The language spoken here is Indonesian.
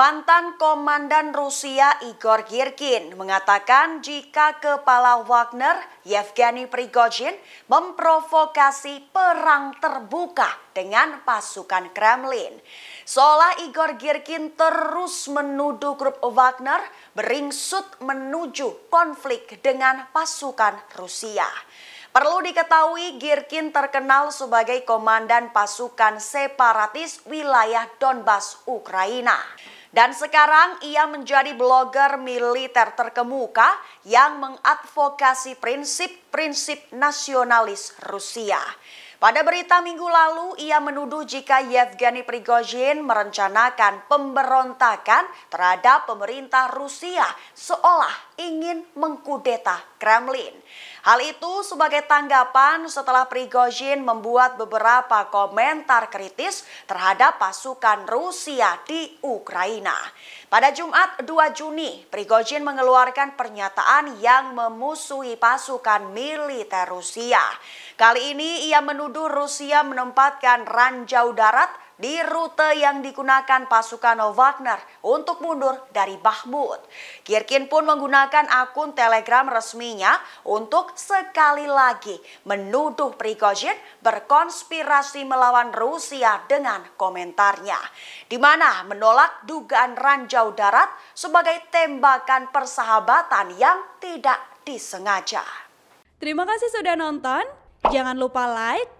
Mantan Komandan Rusia Igor Girkin mengatakan jika kepala Wagner Yevgeny Prigozhin memprovokasi perang terbuka dengan pasukan Kremlin. Seolah Igor Girkin terus menuduh grup Wagner beringsut menuju konflik dengan pasukan Rusia. Perlu diketahui Girkin terkenal sebagai komandan pasukan separatis wilayah Donbas, Ukraina. Dan sekarang ia menjadi blogger militer terkemuka yang mengadvokasi prinsip-prinsip nasionalis Rusia. Pada berita minggu lalu, ia menuduh jika Yevgeny Prigozhin merencanakan pemberontakan terhadap pemerintah Rusia seolah ingin mengkudeta Kremlin. Hal itu sebagai tanggapan setelah Prigozhin membuat beberapa komentar kritis terhadap pasukan Rusia di Ukraina. Pada Jumat 2 Juni, Prigozhin mengeluarkan pernyataan yang memusuhi pasukan militer Rusia. Kali ini ia menuduh menuduh Rusia menempatkan ranjau darat di rute yang digunakan pasukan Wagner untuk mundur dari Bakhmut. Kirkin pun menggunakan akun Telegram resminya untuk sekali lagi menuduh Prigozhin berkonspirasi melawan Rusia dengan komentarnya. Di mana menolak dugaan ranjau darat sebagai tembakan persahabatan yang tidak disengaja. Terima kasih sudah nonton. Jangan lupa like,